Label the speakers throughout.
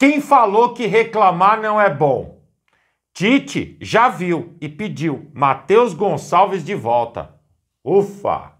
Speaker 1: Quem falou que reclamar não é bom? Tite já viu e pediu Matheus Gonçalves de volta. Ufa!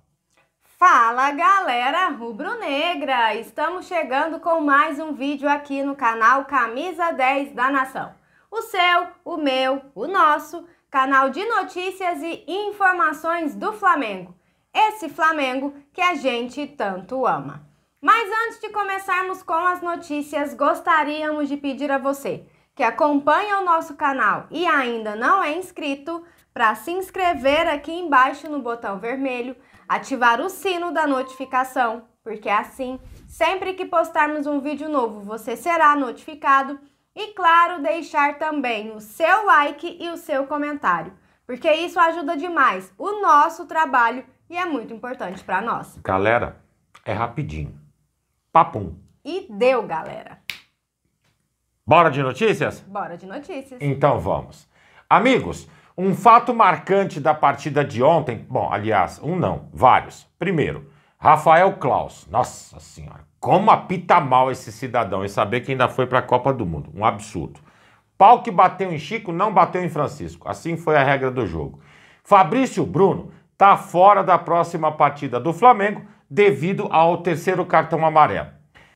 Speaker 2: Fala galera rubro-negra! Estamos chegando com mais um vídeo aqui no canal Camisa 10 da Nação. O seu, o meu, o nosso canal de notícias e informações do Flamengo. Esse Flamengo que a gente tanto ama. Mas antes de começarmos com as notícias, gostaríamos de pedir a você que acompanha o nosso canal e ainda não é inscrito para se inscrever aqui embaixo no botão vermelho, ativar o sino da notificação, porque assim, sempre que postarmos um vídeo novo, você será notificado e claro, deixar também o seu like e o seu comentário, porque isso ajuda demais o nosso trabalho e é muito importante para nós.
Speaker 1: Galera, é rapidinho. Papum.
Speaker 2: E deu, galera.
Speaker 1: Bora de notícias?
Speaker 2: Bora de notícias. Então
Speaker 1: vamos. Amigos, um fato marcante da partida de ontem, bom, aliás, um não, vários. Primeiro, Rafael Klaus. Nossa senhora, como apita mal esse cidadão e saber que ainda foi para a Copa do Mundo. Um absurdo. Pau que bateu em Chico não bateu em Francisco. Assim foi a regra do jogo. Fabrício Bruno tá fora da próxima partida do Flamengo devido ao terceiro cartão amarelo.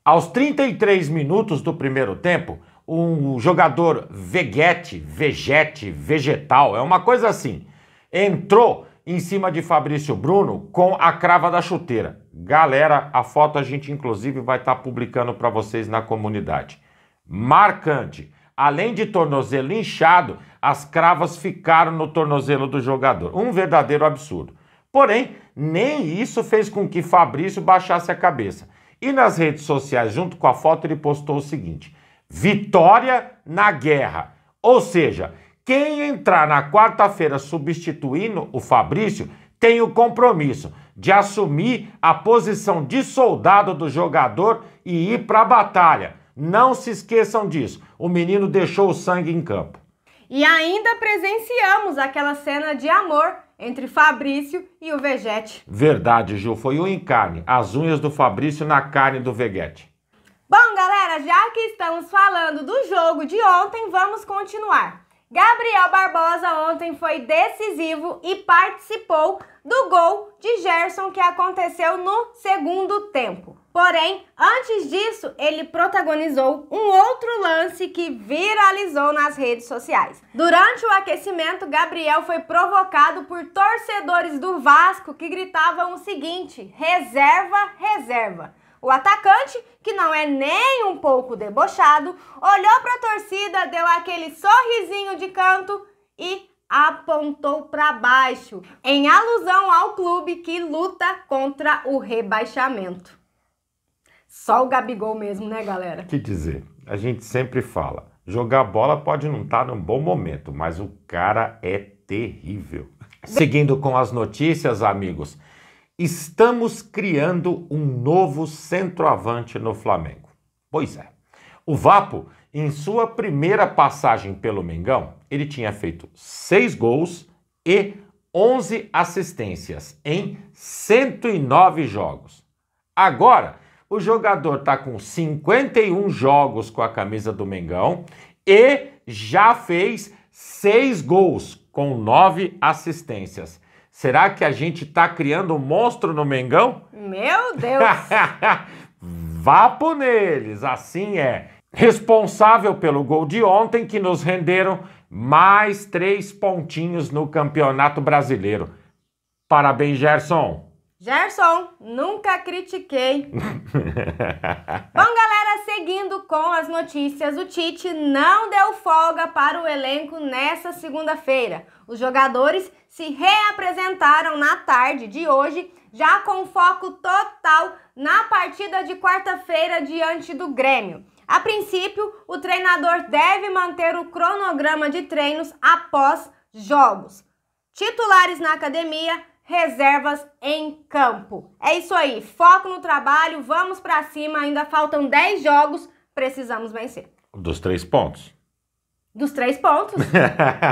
Speaker 1: Aos 33 minutos do primeiro tempo, um jogador veguete, vegete, vegetal, é uma coisa assim, entrou em cima de Fabrício Bruno com a crava da chuteira. Galera, a foto a gente inclusive vai estar tá publicando para vocês na comunidade. Marcante. Além de tornozelo inchado, as cravas ficaram no tornozelo do jogador. Um verdadeiro absurdo. Porém, nem isso fez com que Fabrício baixasse a cabeça. E nas redes sociais, junto com a foto, ele postou o seguinte: vitória na guerra. Ou seja, quem entrar na quarta-feira substituindo o Fabrício tem o compromisso de assumir a posição de soldado do jogador e ir para a batalha. Não se esqueçam disso. O menino deixou o sangue em campo.
Speaker 2: E ainda presenciamos aquela cena de amor entre Fabrício e o Vegete.
Speaker 1: Verdade, Ju, foi um encarne. As unhas do Fabrício na carne do Vegete.
Speaker 2: Bom, galera, já que estamos falando do jogo de ontem, vamos continuar. Gabriel Barbosa ontem foi decisivo e participou do gol de Gerson que aconteceu no segundo tempo. Porém, antes disso, ele protagonizou um outro lance que viralizou nas redes sociais. Durante o aquecimento, Gabriel foi provocado por torcedores do Vasco que gritavam o seguinte: reserva, reserva. O atacante, que não é nem um pouco debochado, olhou para a torcida, deu aquele sorrisinho de canto e apontou para baixo, em alusão ao clube que luta contra o rebaixamento. Só o Gabigol mesmo, né, galera?
Speaker 1: Que dizer, a gente sempre fala, jogar bola pode não estar tá num bom momento, mas o cara é terrível. Seguindo com as notícias, amigos, estamos criando um novo centroavante no Flamengo. Pois é. O Vapo, em sua primeira passagem pelo Mengão, ele tinha feito seis gols e 11 assistências em 109 jogos. Agora, o jogador está com 51 jogos com a camisa do Mengão e já fez seis gols com nove assistências. Será que a gente está criando um monstro no Mengão?
Speaker 2: Meu
Speaker 1: Deus! Vapo neles, assim é. Responsável pelo gol de ontem, que nos renderam mais três pontinhos no Campeonato Brasileiro. Parabéns, Gerson!
Speaker 2: Gerson, nunca critiquei.
Speaker 1: Bom,
Speaker 2: galera, seguindo com as notícias, o Tite não deu folga para o elenco nesta segunda-feira. Os jogadores se reapresentaram na tarde de hoje, já com foco total na partida de quarta-feira diante do Grêmio. A princípio, o treinador deve manter o cronograma de treinos após jogos. Titulares na academia reservas em campo. É isso aí, foco no trabalho, vamos para cima, ainda faltam 10 jogos, precisamos vencer.
Speaker 1: Dos três pontos.
Speaker 2: Dos três pontos.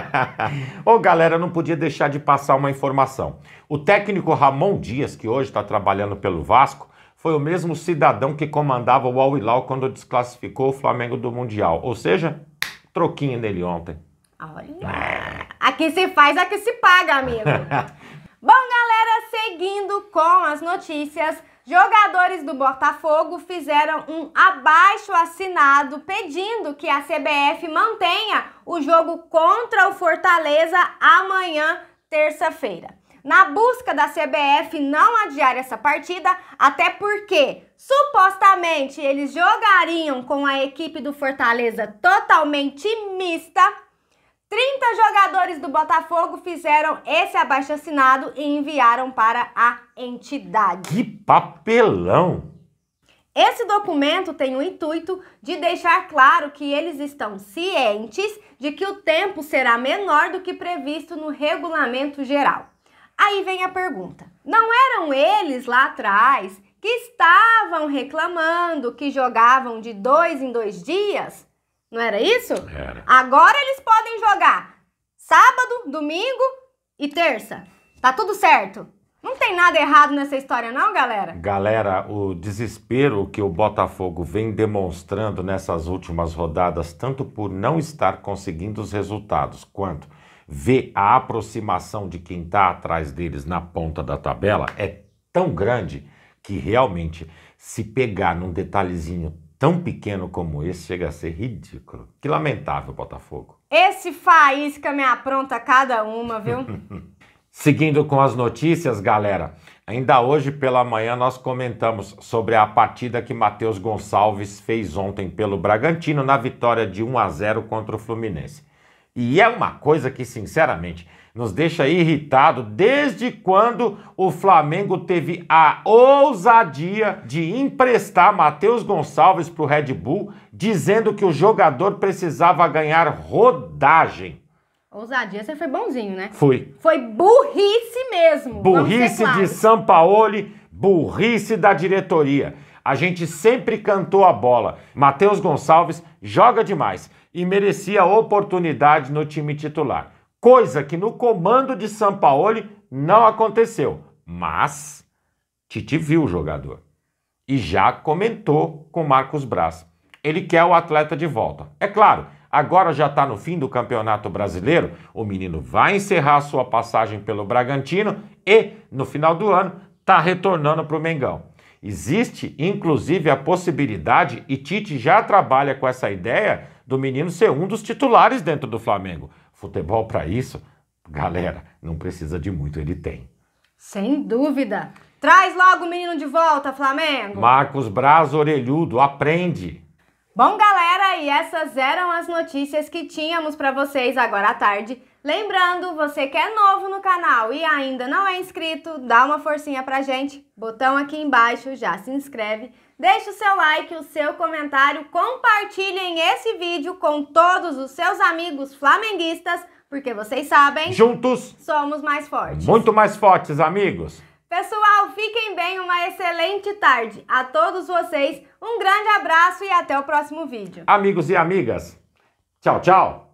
Speaker 1: Ô galera, não podia deixar de passar uma informação. O técnico Ramon Dias, que hoje está trabalhando pelo Vasco, foi o mesmo cidadão que comandava o Al Hilal quando desclassificou o Flamengo do Mundial. Ou seja, troquinho nele ontem. Olha. É.
Speaker 2: Aqui se faz, aqui se paga, amigo. Seguindo com as notícias, jogadores do Botafogo fizeram um abaixo assinado pedindo que a CBF mantenha o jogo contra o Fortaleza amanhã, terça-feira. Na busca da CBF não adiar essa partida, até porque supostamente eles jogariam com a equipe do Fortaleza totalmente mista 30 jogadores do Botafogo fizeram esse abaixo-assinado e enviaram para a entidade. Que
Speaker 1: papelão!
Speaker 2: Esse documento tem o intuito de deixar claro que eles estão cientes de que o tempo será menor do que previsto no regulamento geral. Aí vem a pergunta: não eram eles lá atrás que estavam reclamando que jogavam de dois em dois dias? Não era isso? Era. Agora eles podem jogar sábado, domingo e terça. Tá tudo certo. Não tem nada errado nessa história, não, galera?
Speaker 1: Galera, o desespero que o Botafogo vem demonstrando nessas últimas rodadas, tanto por não estar conseguindo os resultados, quanto ver a aproximação de quem está atrás deles na ponta da tabela, é tão grande que realmente, se pegar num detalhezinho tão pequeno como esse chega a ser ridículo. Que lamentável, Botafogo.
Speaker 2: Esse faísca me apronta cada uma, viu?
Speaker 1: Seguindo com as notícias, galera. Ainda hoje pela manhã nós comentamos sobre a partida que Matheus Gonçalves fez ontem pelo Bragantino na vitória de 1 a 0 contra o Fluminense. E é uma coisa que, sinceramente, nos deixa irritado desde quando o Flamengo teve a ousadia de emprestar Matheus Gonçalves para o Red Bull, dizendo que o jogador precisava ganhar rodagem.
Speaker 2: Ousadia, você foi bonzinho, né? Fui. Foi burrice mesmo. Burrice de
Speaker 1: Sampaoli, burrice da diretoria. A gente sempre cantou a bola. Matheus Gonçalves joga demais e merecia oportunidade no time titular coisa que no comando de Sampaoli não aconteceu. Mas Tite viu o jogador e já comentou com Marcos Braz. Ele quer o atleta de volta. É claro, agora já está no fim do Campeonato Brasileiro, o menino vai encerrar sua passagem pelo Bragantino e, no final do ano, está retornando para o Mengão. Existe, inclusive, a possibilidade, e Tite já trabalha com essa ideia, do menino ser um dos titulares dentro do Flamengo. Futebol para isso, galera, não precisa de muito, ele tem.
Speaker 2: Sem dúvida. Traz logo o menino de volta, Flamengo.
Speaker 1: Marcos Braz Orelhudo, aprende.
Speaker 2: Bom, galera, e essas eram as notícias que tínhamos para vocês agora à tarde. Lembrando, você que é novo no canal e ainda não é inscrito, dá uma forcinha pra gente. Botão aqui embaixo, já se inscreve. Deixe o seu like, o seu comentário, compartilhem esse vídeo com todos os seus amigos flamenguistas, porque vocês sabem. Juntos somos mais fortes. Muito
Speaker 1: mais fortes, amigos.
Speaker 2: Pessoal, fiquem bem, uma excelente tarde. A todos vocês, um grande abraço e até o próximo vídeo.
Speaker 1: Amigos e amigas, tchau, tchau.